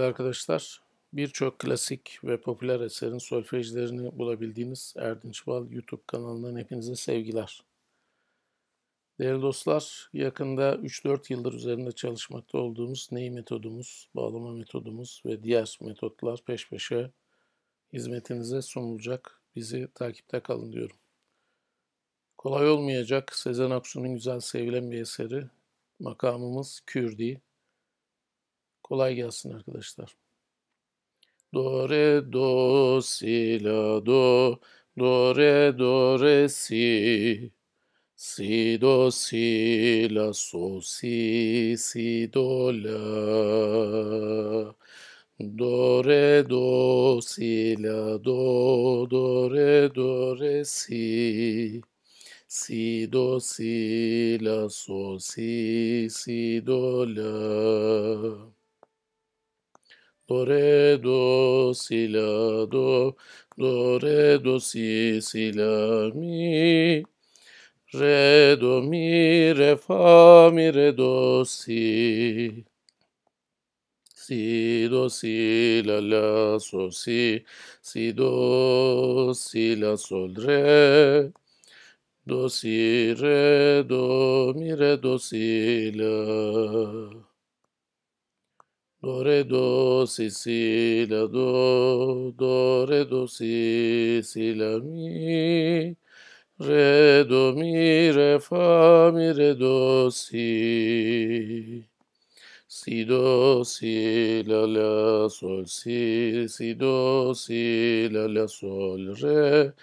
Arkadaşlar birçok klasik ve popüler eserin solfejlerini bulabildiğiniz Erdinç Bal YouTube kanalından hepinize sevgiler. Değerli dostlar, yakında 3-4 yıldır üzerinde çalışmakta olduğumuz ney metodumuz, bağlama metodumuz ve diğer metotlar peş peşe hizmetinize sunulacak. Bizi takipte kalın diyorum. Kolay olmayacak Sezen Aksu'nun güzel sevilen bir eseri makamımız Kürdi. Kolay gelsin arkadaşlar. Do re do si la do do re do re si si do si la so si si do la Do re do si la do do re do re si si do si la so si si do la do re do si la do do re do si si la mi re do mi re fa mi re do si si do si la la so si si do si la sol re do si re do mi re do si la Do re do si si la do, do re do si si la mi, re do mi re fa mi re do si, si do si la la sol si, si do si la la sol re,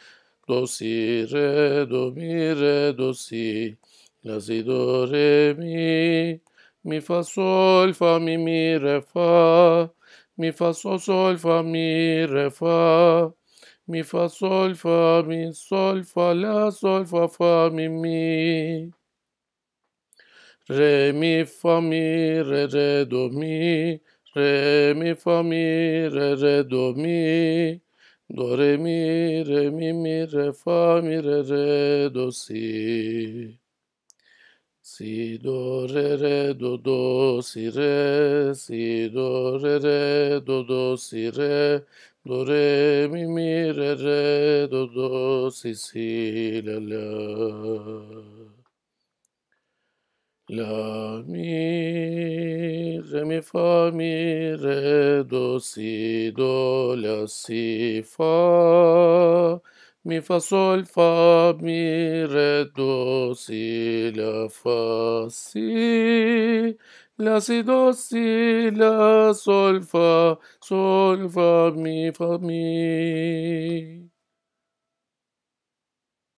do si re do mi re do si, la si do re mi. Mi fa sol fa mi mi re fa. Mi fa sol sol fa mi re fa. Mi fa sol fa mi sol fa la sol fa fa mi mi. Re mi fa mi re re do mi. Re mi fa mi re re do mi. Do re mi re mi mi re fa mi re re do si. Si do re re do do si re si do re re do do si re do re mi mi re re do do si si la la la mi re mi fa mi re do si do la si fa mi fa sol fa mi re do si la fa si la si do si la sol fa sol fa mi fa mi